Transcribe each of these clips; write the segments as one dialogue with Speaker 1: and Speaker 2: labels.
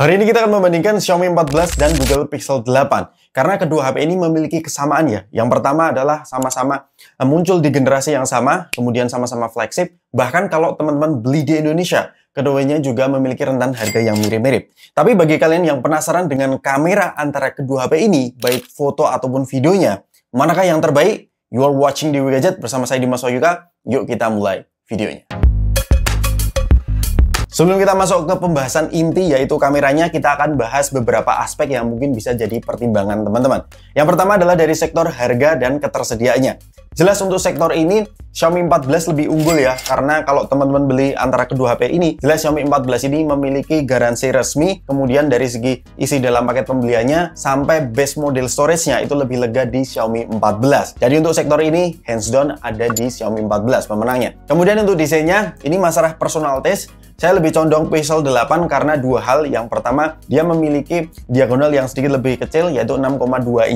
Speaker 1: Hari ini kita akan membandingkan Xiaomi 14 dan Google Pixel 8 karena kedua HP ini memiliki kesamaan ya. Yang pertama adalah sama-sama eh, muncul di generasi yang sama, kemudian sama-sama flagship. Bahkan kalau teman-teman beli di Indonesia, keduanya juga memiliki rentan harga yang mirip-mirip. Tapi bagi kalian yang penasaran dengan kamera antara kedua HP ini, baik foto ataupun videonya, manakah yang terbaik? You are watching di Gadget bersama saya Dimas Wahyuka. Yuk kita mulai videonya. Sebelum kita masuk ke pembahasan inti yaitu kameranya, kita akan bahas beberapa aspek yang mungkin bisa jadi pertimbangan teman-teman. Yang pertama adalah dari sektor harga dan ketersediaannya. Jelas untuk sektor ini Xiaomi 14 lebih unggul ya karena kalau teman-teman beli antara kedua HP ini, jelas Xiaomi 14 ini memiliki garansi resmi, kemudian dari segi isi dalam paket pembeliannya sampai base model storage-nya itu lebih lega di Xiaomi 14. Jadi untuk sektor ini hands down ada di Xiaomi 14 pemenangnya. Kemudian untuk desainnya, ini masalah personal taste saya lebih condong Pixel 8 karena dua hal. Yang pertama, dia memiliki diagonal yang sedikit lebih kecil yaitu 6,2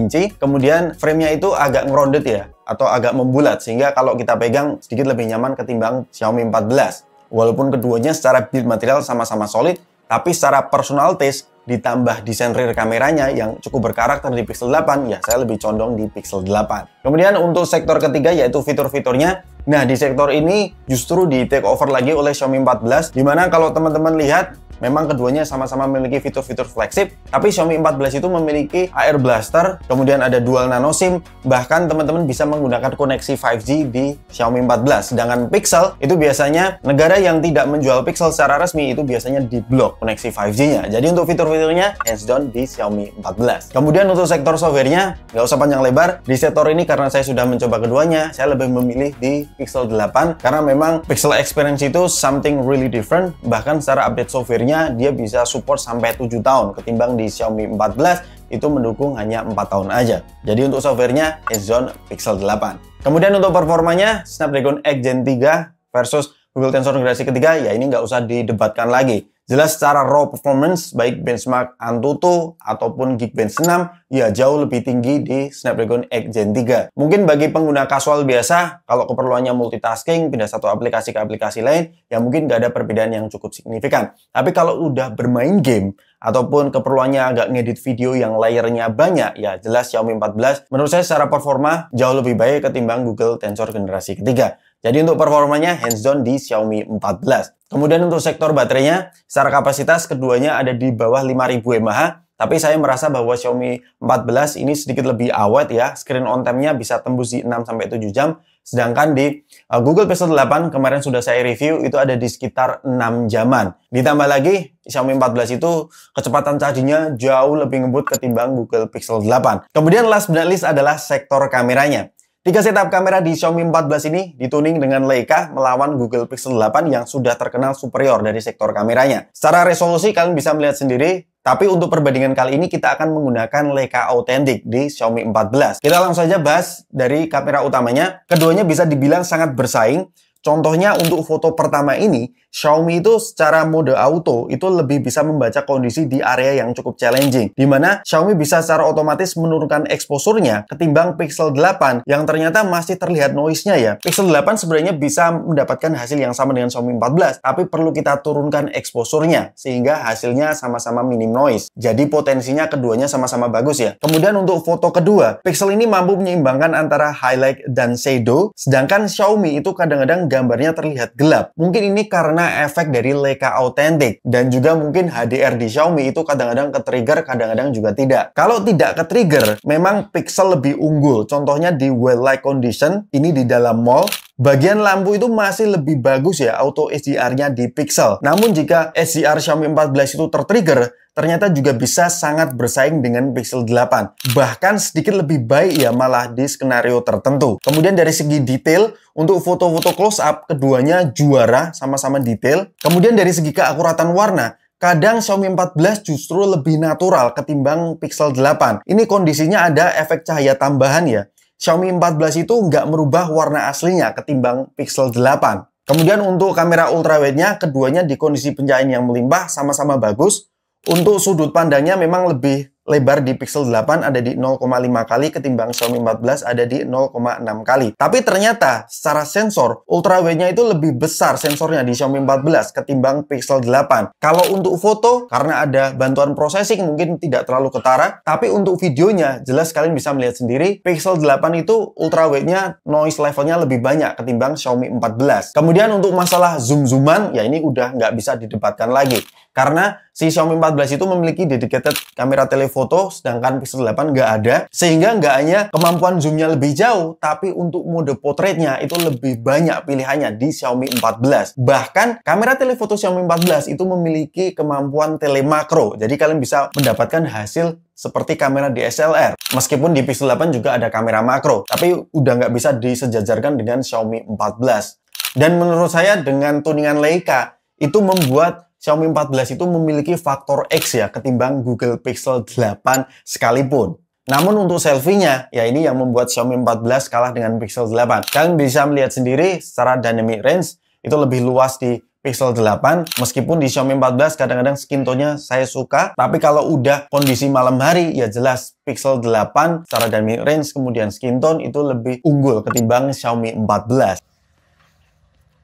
Speaker 1: inci. Kemudian framenya itu agak ngerondet ya atau agak membulat sehingga kalau kita pegang sedikit lebih nyaman ketimbang Xiaomi 14. Walaupun keduanya secara build material sama-sama solid, tapi secara personal taste ditambah desain rear kameranya yang cukup berkarakter di Pixel 8, ya saya lebih condong di Pixel 8. Kemudian untuk sektor ketiga yaitu fitur-fiturnya, nah di sektor ini justru di take over lagi oleh Xiaomi 14, dimana kalau teman-teman lihat Memang keduanya sama-sama memiliki fitur-fitur flagship, tapi Xiaomi 14 itu memiliki Air Blaster, kemudian ada dual nano SIM, bahkan teman-teman bisa menggunakan koneksi 5G di Xiaomi 14. Sedangkan Pixel itu biasanya negara yang tidak menjual Pixel secara resmi itu biasanya diblok koneksi 5G-nya. Jadi untuk fitur-fiturnya hands down di Xiaomi 14. Kemudian untuk sektor softwarenya, nggak usah panjang lebar. Di sektor ini karena saya sudah mencoba keduanya, saya lebih memilih di Pixel 8 karena memang Pixel Experience itu something really different, bahkan secara update software akhirnya dia bisa support sampai 7 tahun ketimbang di Xiaomi 14 itu mendukung hanya 4 tahun aja. Jadi untuk softwarenya Exynos Pixel 8. Kemudian untuk performanya Snapdragon X Gen 3 versus Google Tensor generasi ketiga ya ini nggak usah didebatkan lagi. Jelas secara raw performance, baik benchmark Antutu ataupun Geekbench 6, ya jauh lebih tinggi di Snapdragon 8 Gen 3. Mungkin bagi pengguna kasual biasa, kalau keperluannya multitasking, pindah satu aplikasi ke aplikasi lain, ya mungkin nggak ada perbedaan yang cukup signifikan. Tapi kalau udah bermain game, ataupun keperluannya agak ngedit video yang layarnya banyak, ya jelas Xiaomi 14 menurut saya secara performa jauh lebih baik ketimbang Google Tensor generasi ketiga. Jadi untuk performanya hands down di Xiaomi 14. Kemudian untuk sektor baterainya, secara kapasitas keduanya ada di bawah 5000 mAh, tapi saya merasa bahwa Xiaomi 14 ini sedikit lebih awet ya, screen on time-nya bisa tembus di 6 7 jam. Sedangkan di uh, Google Pixel 8 kemarin sudah saya review itu ada di sekitar 6 jaman. Ditambah lagi Xiaomi 14 itu kecepatan charging-nya jauh lebih ngebut ketimbang Google Pixel 8. Kemudian last but not least adalah sektor kameranya. Tiga setup kamera di Xiaomi 14 ini dituning dengan Leica melawan Google Pixel 8 yang sudah terkenal superior dari sektor kameranya. Secara resolusi kalian bisa melihat sendiri, tapi untuk perbandingan kali ini kita akan menggunakan Leica Authentic di Xiaomi 14. Kita langsung saja bahas dari kamera utamanya. Keduanya bisa dibilang sangat bersaing. Contohnya untuk foto pertama ini, Xiaomi itu secara mode auto itu lebih bisa membaca kondisi di area yang cukup challenging. Di mana Xiaomi bisa secara otomatis menurunkan eksposurnya ketimbang Pixel 8 yang ternyata masih terlihat noise-nya ya. Pixel 8 sebenarnya bisa mendapatkan hasil yang sama dengan Xiaomi 14, tapi perlu kita turunkan eksposurnya sehingga hasilnya sama-sama minim noise. Jadi potensinya keduanya sama-sama bagus ya. Kemudian untuk foto kedua, Pixel ini mampu menyeimbangkan antara highlight dan shadow, sedangkan Xiaomi itu kadang-kadang gambarnya terlihat gelap. Mungkin ini karena efek dari Leica Authentic dan juga mungkin HDR di Xiaomi itu kadang-kadang ke-trigger, kadang-kadang juga tidak. Kalau tidak ke-trigger, memang pixel lebih unggul. Contohnya di well light condition, ini di dalam mall, Bagian lampu itu masih lebih bagus ya auto HDR-nya di pixel. Namun jika HDR Xiaomi 14 itu tertrigger, ternyata juga bisa sangat bersaing dengan Pixel 8. Bahkan sedikit lebih baik ya malah di skenario tertentu. Kemudian dari segi detail, untuk foto-foto close up keduanya juara sama-sama detail. Kemudian dari segi keakuratan warna, Kadang Xiaomi 14 justru lebih natural ketimbang Pixel 8. Ini kondisinya ada efek cahaya tambahan ya. Xiaomi 14 itu nggak merubah warna aslinya ketimbang Pixel 8. Kemudian untuk kamera ultrawide-nya, keduanya di kondisi pencahayaan yang melimpah sama-sama bagus. Untuk sudut pandangnya memang lebih lebar di Pixel 8 ada di 0,5 kali ketimbang Xiaomi 14 ada di 0,6 kali. Tapi ternyata secara sensor ultra nya itu lebih besar sensornya di Xiaomi 14 ketimbang Pixel 8. Kalau untuk foto karena ada bantuan processing mungkin tidak terlalu ketara, tapi untuk videonya jelas kalian bisa melihat sendiri Pixel 8 itu ultra nya noise levelnya lebih banyak ketimbang Xiaomi 14. Kemudian untuk masalah zoom-zooman ya ini udah nggak bisa didebatkan lagi karena si Xiaomi 14 itu memiliki dedicated kamera telefoto sedangkan Pixel 8 nggak ada sehingga nggak hanya kemampuan zoomnya lebih jauh tapi untuk mode potretnya itu lebih banyak pilihannya di Xiaomi 14 bahkan kamera telefoto Xiaomi 14 itu memiliki kemampuan telemakro jadi kalian bisa mendapatkan hasil seperti kamera DSLR. Meskipun di Pixel 8 juga ada kamera makro, tapi udah nggak bisa disejajarkan dengan Xiaomi 14. Dan menurut saya dengan tuningan Leica, itu membuat Xiaomi 14 itu memiliki faktor X ya ketimbang Google Pixel 8 sekalipun. Namun untuk selfie-nya, ya ini yang membuat Xiaomi 14 kalah dengan Pixel 8. Kalian bisa melihat sendiri secara dynamic range itu lebih luas di Pixel 8 meskipun di Xiaomi 14 kadang-kadang skin tone-nya saya suka tapi kalau udah kondisi malam hari ya jelas Pixel 8 secara dynamic range kemudian skin tone itu lebih unggul ketimbang Xiaomi 14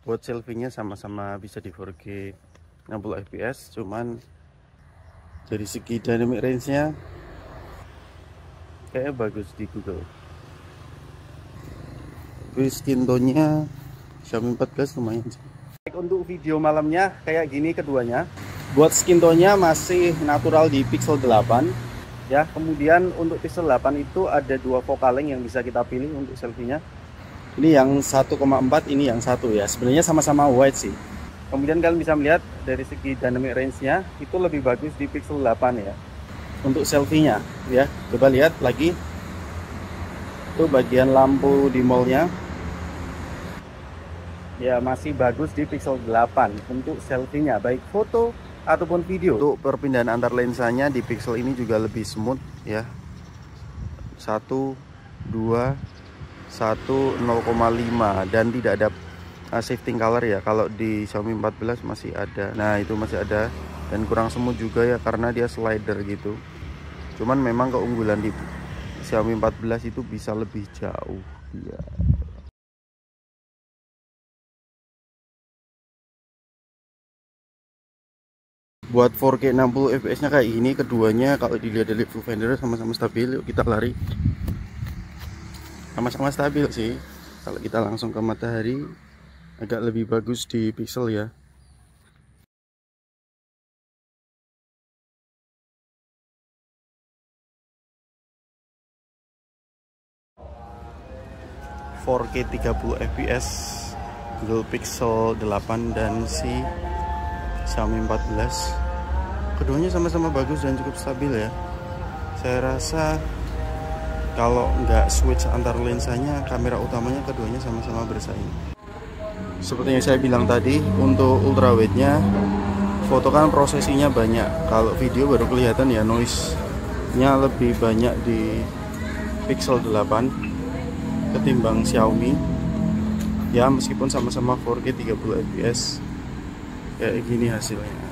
Speaker 1: buat selfie-nya sama-sama bisa di 4K 60 fps cuman dari segi dynamic range nya kayaknya bagus di Google tapi skin tone nya Xiaomi 14 lumayan sih untuk video malamnya kayak gini keduanya buat skin tone nya masih natural di Pixel 8 ya kemudian untuk Pixel 8 itu ada dua focal length yang bisa kita pilih untuk selfie nya ini yang 1,4 ini yang satu ya sebenarnya sama-sama wide sih Kemudian kalian bisa melihat dari segi dynamic range-nya itu lebih bagus di Pixel 8 ya. Untuk selfie-nya ya. Coba lihat lagi. Itu bagian lampu di mall-nya. Ya, masih bagus di Pixel 8 untuk selfie-nya baik foto ataupun video. Untuk perpindahan antar lensanya di Pixel ini juga lebih smooth ya. 1 2 1 0,5 dan tidak ada uh, shifting color ya kalau di Xiaomi 14 masih ada nah itu masih ada dan kurang semu juga ya karena dia slider gitu cuman memang keunggulan di Xiaomi 14 itu bisa lebih jauh ya buat 4K 60 fps nya kayak ini keduanya kalau dilihat dari viewfinder sama-sama stabil yuk kita lari sama-sama stabil sih kalau kita langsung ke matahari agak lebih bagus di pixel ya k 30 fps Google Pixel 8 dan si Xiaomi 14 keduanya sama-sama bagus dan cukup stabil ya saya rasa kalau nggak switch antar lensanya kamera utamanya keduanya sama-sama bersaing seperti yang saya bilang tadi untuk ultrawide-nya foto kan prosesinya banyak kalau video baru kelihatan ya noise nya lebih banyak di Pixel 8 ketimbang Xiaomi ya meskipun sama-sama 4K 30 fps kayak gini hasilnya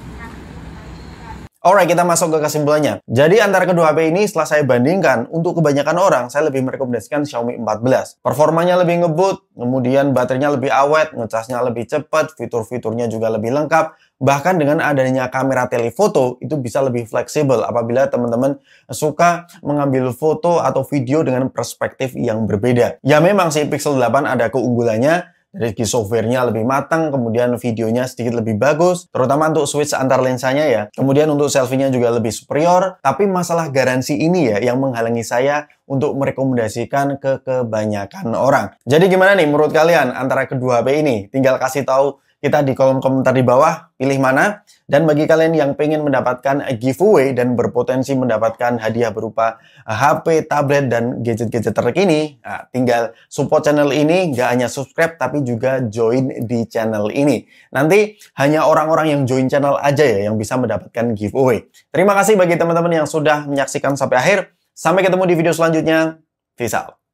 Speaker 1: Alright, kita masuk ke kesimpulannya. Jadi antara kedua HP ini setelah saya bandingkan, untuk kebanyakan orang saya lebih merekomendasikan Xiaomi 14. Performanya lebih ngebut, kemudian baterainya lebih awet, ngecasnya lebih cepat, fitur-fiturnya juga lebih lengkap. Bahkan dengan adanya kamera telefoto itu bisa lebih fleksibel apabila teman-teman suka mengambil foto atau video dengan perspektif yang berbeda. Ya memang si Pixel 8 ada keunggulannya, dari segi softwarenya lebih matang, kemudian videonya sedikit lebih bagus, terutama untuk switch antar lensanya ya. Kemudian untuk selfie-nya juga lebih superior, tapi masalah garansi ini ya yang menghalangi saya untuk merekomendasikan ke kebanyakan orang. Jadi gimana nih menurut kalian antara kedua HP ini? Tinggal kasih tahu kita di kolom komentar di bawah pilih mana. Dan bagi kalian yang pengen mendapatkan giveaway dan berpotensi mendapatkan hadiah berupa HP, tablet, dan gadget-gadget terkini, nah, tinggal support channel ini, Gak hanya subscribe, tapi juga join di channel ini. Nanti hanya orang-orang yang join channel aja ya yang bisa mendapatkan giveaway. Terima kasih bagi teman-teman yang sudah menyaksikan sampai akhir. Sampai ketemu di video selanjutnya. Peace out.